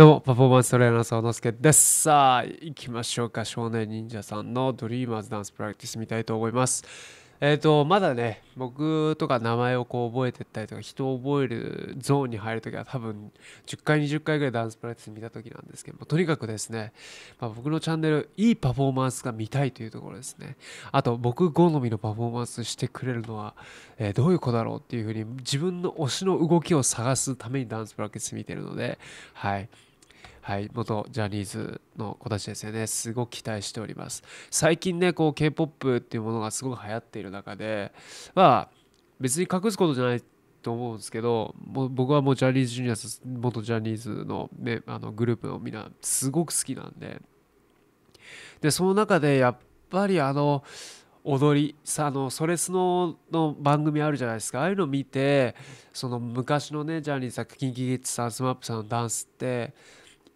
どうも、パフォーマンストレーナーさのす助です。さあ、行きましょうか。少年忍者さんのドリーマーズダンスプラクティス見たいと思います。えっ、ー、と、まだね、僕とか名前をこう覚えてったりとか、人を覚えるゾーンに入るときは多分10回、20回ぐらいダンスプラクティス見たときなんですけども、とにかくですね、まあ、僕のチャンネル、いいパフォーマンスが見たいというところですね。あと、僕好みのパフォーマンスしてくれるのは、えー、どういう子だろうっていうふうに、自分の推しの動きを探すためにダンスプラクティス見てるので、はい。はい、元ジャニーズの子たちですよねすごく期待しております最近ねこう k p o p っていうものがすごく流行っている中でまあ別に隠すことじゃないと思うんですけども僕はもうジャニーズジュニア元ジャニーズの,、ね、あのグループのみんなすごく好きなんででその中でやっぱりあの踊りさあのソレスノの番組あるじゃないですかああいうの見てその昔のねジャニーズさん KinKiKids さん SMAP さんのダンスって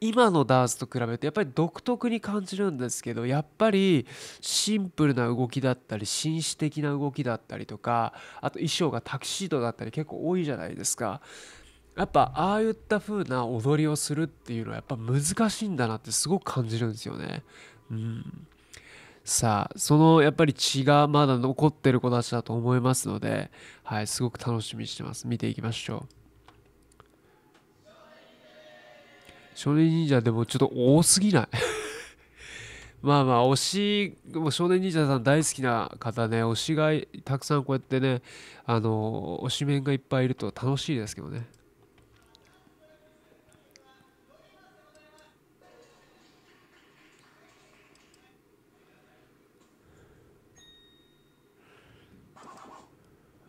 今のダーツと比べてやっぱり独特に感じるんですけどやっぱりシンプルな動きだったり紳士的な動きだったりとかあと衣装がタキシードだったり結構多いじゃないですかやっぱああいった風な踊りをするっていうのはやっぱ難しいんだなってすごく感じるんですよねうんさあそのやっぱり血がまだ残ってる子たちだと思いますのではいすごく楽しみにしてます見ていきましょう少年忍者でもちょっと多すぎない まあまあ推しも少年忍者さん大好きな方ね推しがたくさんこうやってねあの推し面がいっぱいいると楽しいですけどね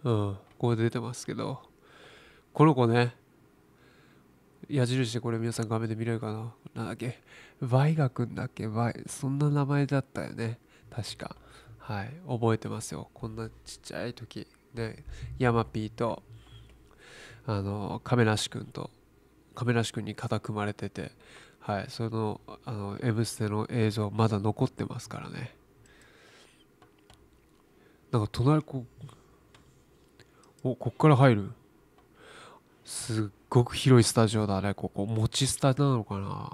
うんこう出てますけどこの子ね矢印でこれ皆さん画面で見れるかななんだっけバイガ君だっけバイそんな名前だったよね確かはい覚えてますよこんなちっちゃい時でヤマピーとあの亀梨君と亀梨君に肩組まれててはいその「あの M ステ」の映像まだ残ってますからねなんか隣こおこっから入るすっごく広いスタジオだね、ここ。持ちスタなのかな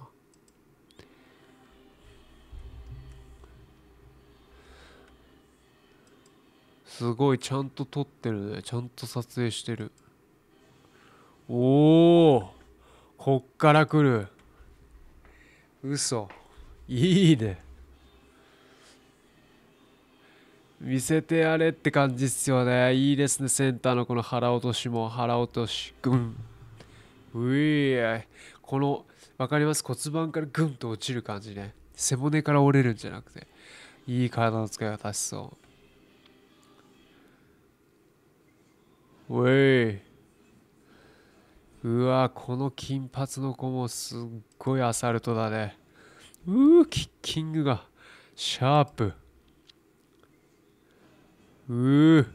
すごい、ちゃんと撮ってるね。ちゃんと撮影してる。おおこっから来る。嘘。いいね。見せてやれって感じっすよねいいですねセンターのこの腹落としも腹落としグンうえこの分かります骨盤からグンと落ちる感じね背骨から折れるんじゃなくていい体の使い方しそううえうわこの金髪の子もすっごいアサルトだねうーキッキングがシャープうー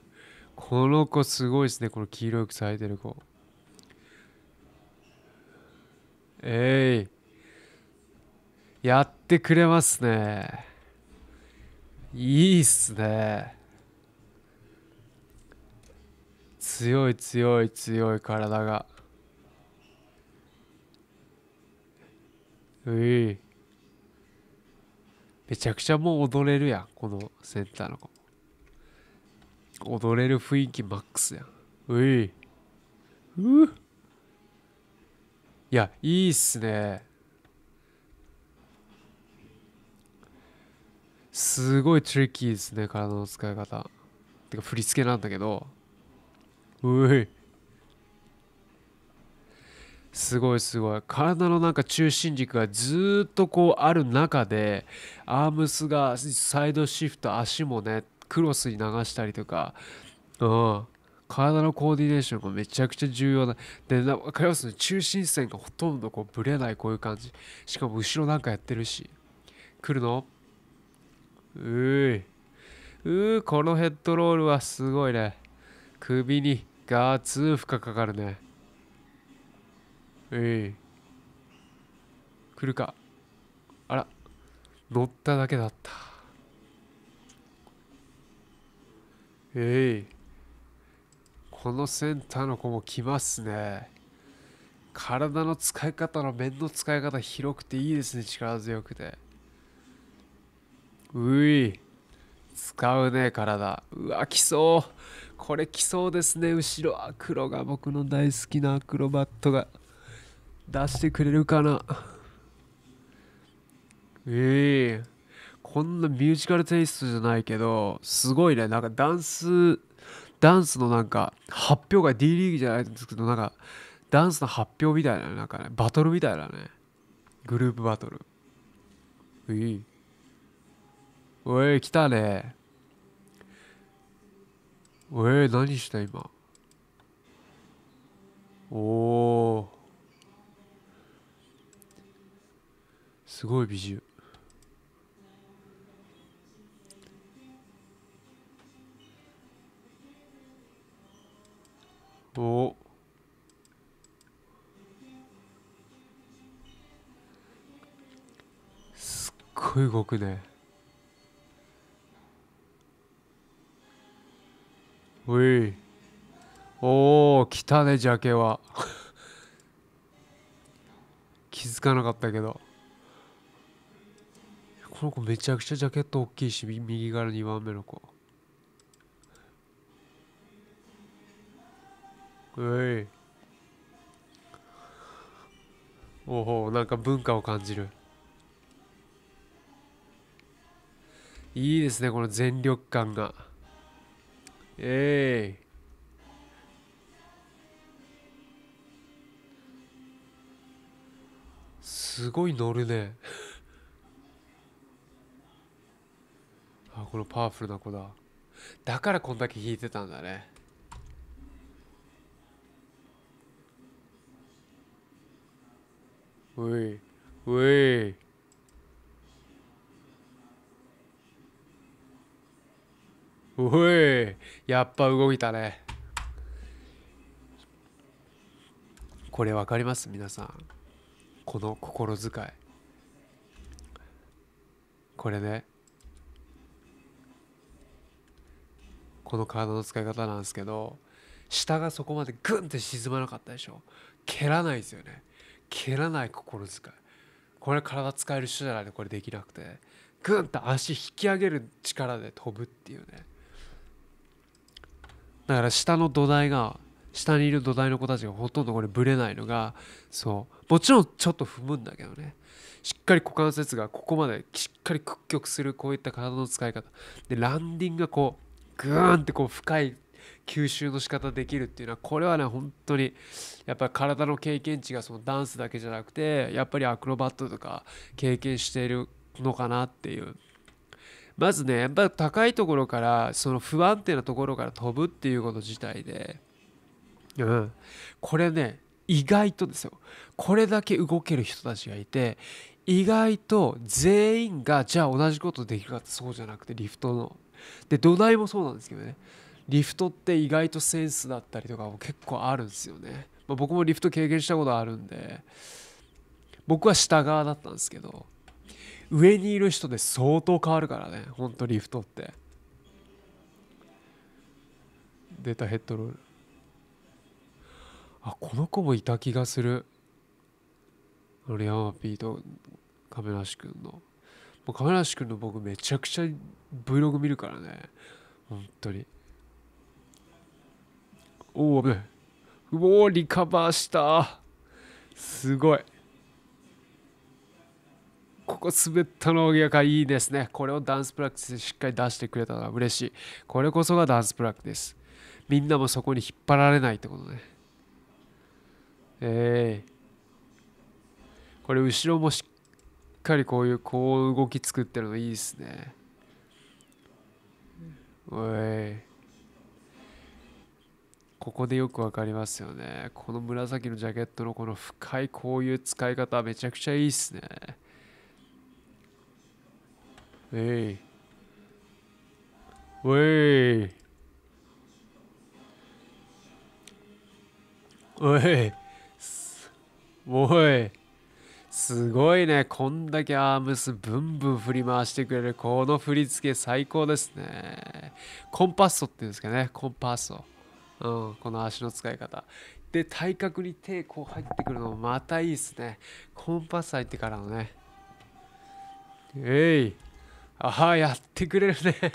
この子すごいですねこの黄色く咲いてる子えいやってくれますねいいっすね強い強い強い体がういめちゃくちゃもう踊れるやんこのセンターの子踊れる雰囲気マックスやんういうぅ。いやいいっすねすごいトリッキーですね体の使い方てか振り付けなんだけどういすごいすごい体のなんか中心軸がずっとこうある中でアームスがサイドシフト足もねクロスに流したりとかうん体のコーディネーションがめちゃくちゃ重要な。で、なかりますね。中心線がほとんどこうぶれないこういう感じ。しかも後ろなんかやってるし。来るのうーうーこのヘッドロールはすごいね。首にガーツー負荷かかるね。ええ。来るか。あら、乗っただけだった。ええーこのセンターの子も来ますね体の使い方の面の使い方広くていいですね力強くてうい使うね体うわ来そうこれ来そうですね後ろ黒が僕の大好きなアクロバットが出してくれるかなええー、こんなミュージカルテイストじゃないけどすごいねなんかダンスダンスのなんか発表が D リーグじゃないんですけどなんかダンスの発表みたいななんかねバトルみたいなねグループバトルういおい来たねおい何した今おおすごい美獣ごい動くねういおお来たねジャケは 気づかなかったけどこの子めちゃくちゃジャケット大きいし右から2番目の子ういおおなんか文化を感じるいいですねこの全力感がええーすごい乗るね あこのパワフルな子だだからこんだけ弾いてたんだねういういおいやっぱ動いたねこれ分かります皆さんこの心遣いこれねこの体の使い方なんですけど下がそこまでグンって沈まなかったでしょ蹴らないですよね蹴らない心遣いこれ体使える人じゃないとこれできなくてグンと足引き上げる力で飛ぶっていうねだから下の土台が下にいる土台の子たちがほとんどこれぶれないのがそうもちろんちょっと踏むんだけどねしっかり股関節がここまでしっかり屈曲するこういった体の使い方でランディングがこうグーンってこう深い吸収の仕方できるっていうのはこれはね本当にやっぱり体の経験値がそのダンスだけじゃなくてやっぱりアクロバットとか経験しているのかなっていうまずねやっぱ高いところからその不安定なところから飛ぶっていうこと自体で、うん、これね意外とですよこれだけ動ける人たちがいて意外と全員がじゃあ同じことできるかってそうじゃなくてリフトので土台もそうなんですけどねリフトって意外とセンスだったりとかも結構あるんですよね、まあ、僕もリフト経験したことあるんで僕は下側だったんですけど上にいる人で相当変わるからねほんとリフトって出たヘッドロールあこの子もいた気がするあのピーと亀梨君の亀梨君の僕めちゃくちゃ Vlog 見るからね本当におお危うおリカバーしたすごいここ滑ったのぎがいいですね。これをダンスプラクティスでしっかり出してくれたのは嬉しい。これこそがダンスプラクティス。みんなもそこに引っ張られないってことね。ええー、これ後ろもしっかりこういうこう動き作ってるのいいですね。おい。ここでよくわかりますよね。この紫のジャケットのこの深いこういう使い方めちゃくちゃいいっすね。Hey. w e いすごいねこんだけアームスブンブン振り回してくれるこの振り付け最高ですねコンパッソっていうんですかねコンパッソ、うん、この足の使い方で体格に手こう入ってくるのもまたいいですねコンパッソ入ってからのねえいああやってくれるね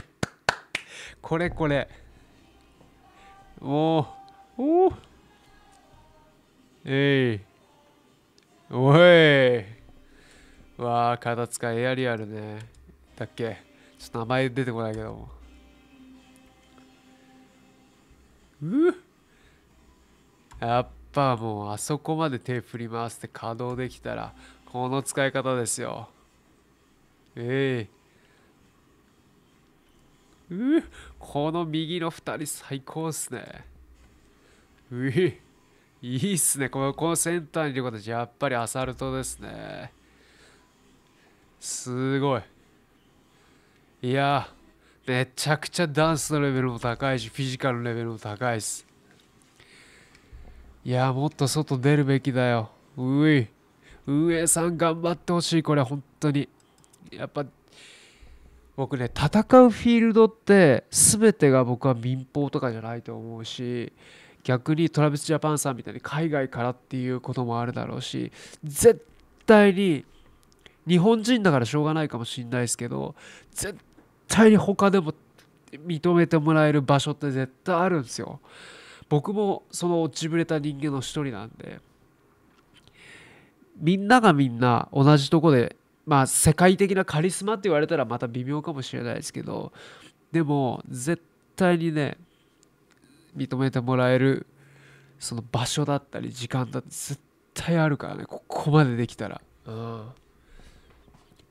これこれおおおえいおいわあ肩使かエアリアルねだっけちょっと名前出てこないけどもうやっぱもうあそこまで手振り回して稼働できたらこの使い方ですよええーうこの右の2人最高っすね。ういいっすね。このこのセンターにいる形、やっぱりアサルトですね。すごい。いやめちゃくちゃダンスのレベルも高いし、フィジカルのレベルも高いっす。いやもっと外出るべきだよ。うい。運営さん頑張ってほしい、これ、本当に。やっぱ僕ね戦うフィールドって全てが僕は民放とかじゃないと思うし逆にトラビス・ジャパンさんみたいに海外からっていうこともあるだろうし絶対に日本人だからしょうがないかもしれないですけど絶対に他でも認めてもらえる場所って絶対あるんですよ。僕もその落ちぶれた人間の一人なんでみんながみんな同じとこでまあ世界的なカリスマって言われたらまた微妙かもしれないですけどでも絶対にね認めてもらえるその場所だったり時間だって絶対あるからねここまでできたら、うん、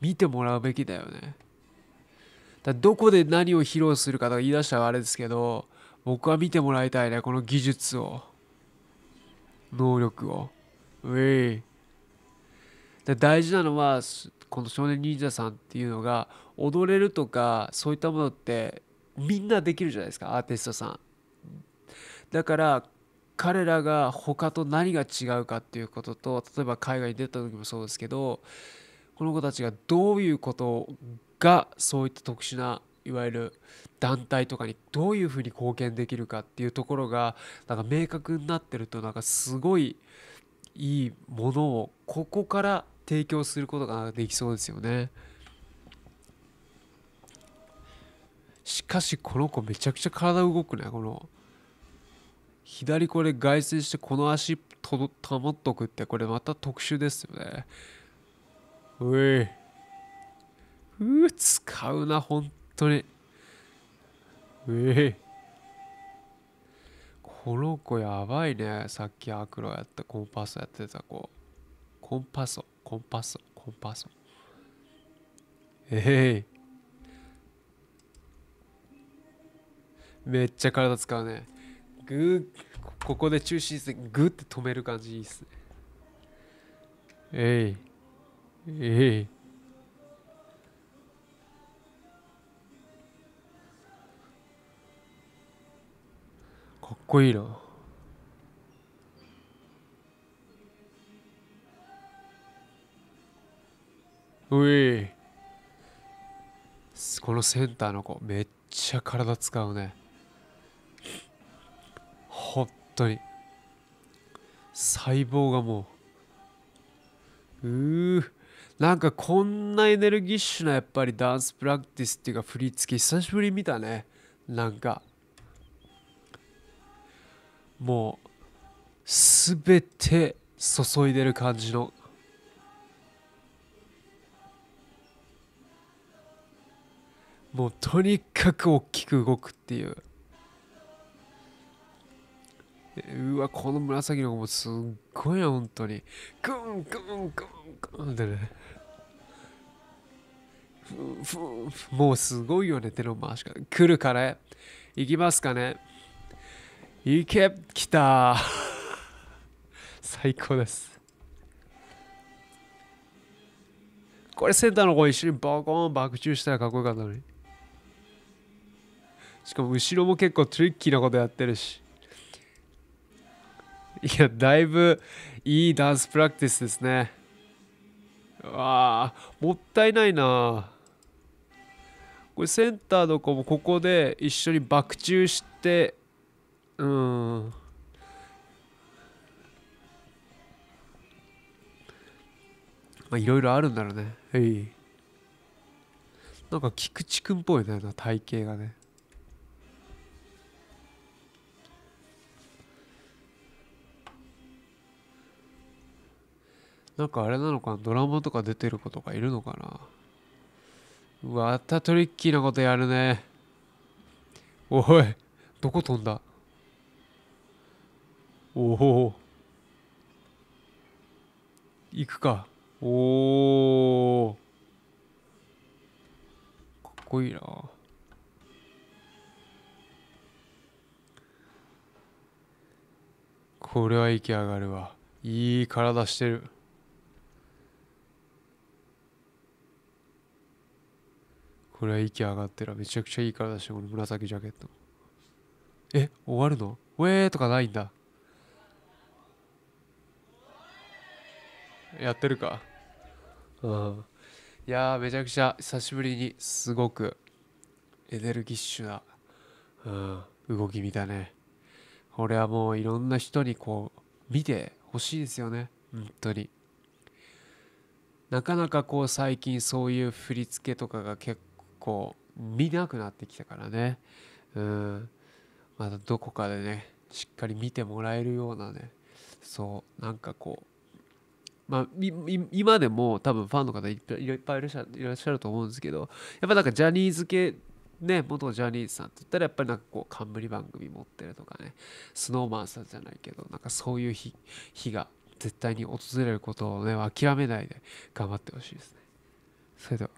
見てもらうべきだよねだどこで何を披露するかとか言い出したらあれですけど僕は見てもらいたいねこの技術を能力をウェイ大事なのはこの少年忍者さんっていうのが踊れるとかそういったものってみんなできるじゃないですかアーティストさん。だから彼らが他と何が違うかっていうことと例えば海外に出た時もそうですけどこの子たちがどういうことがそういった特殊ないわゆる団体とかにどういうふうに貢献できるかっていうところがなんか明確になってるとなんかすごいいいものをここから提供することができそうですよねしかしこの子めちゃくちゃ体動くねこの左これ外旋してこの足と保っとくってこれまた特殊ですよねういう使うな本当にうえこの子やばいねさっきアクロやったコンパスやってた子コンパソコンパソン、コンパソン。ええー、めっちゃ体使うね。グー、ここで中心線てグーって止める感じいいっすね。えい、ー、えい、ー。かっこいいな。ういこのセンターの子めっちゃ体使うね本当に細胞がもううーなんかこんなエネルギッシュなやっぱりダンスプラクティスっていうか振り付け久しぶり見たねなんかもうすべて注いでる感じのもうとにかく大きく動くっていううわこの紫の子もすっごいな本当にグングングングンってねふふふもうすごいよね手の回しが来るから、ね、行きますかね行け来た 最高ですこれセンターの子一緒にバコーン爆中したらかっこよかったのにしかも後ろも結構トリッキーなことやってるしいやだいぶいいダンスプラクティスですねわあもったいないなこれセンターの子もここで一緒にバク宙してうんまあいろいろあるんだろうねはいなんか菊池くんっぽいねな体型がねなんかあれなのかなドラマとか出てる子とかいるのかなうわ、またトリッキーなことやるね。おい、どこ飛んだおお。行くか。おお。かっこいいな。これは息上がるわ。いい体してる。これは息上がってるめちゃくちゃいいからだしこの紫ジャケットえ終わるのウェーとかないんだやってるかうんいやめちゃくちゃ久しぶりにすごくエネルギッシュな、うん、動き見たねこれはもういろんな人にこう見てほしいですよね本当になかなかこう最近そういう振り付けとかが結構見なくなってきたからねうんまたどこかでねしっかり見てもらえるようなねそうなんかこうまあ、今でも多分ファンの方いっぱいいらっしゃいっると思うんですけどやっぱなんかジャニーズ系ね元ジャニーズさんって言ったらやっぱりなんかこう冠番組持ってるとかねスノーマンさんじゃないけどなんかそういう日日が絶対に訪れることをね諦めないで頑張ってほしいですね。それでは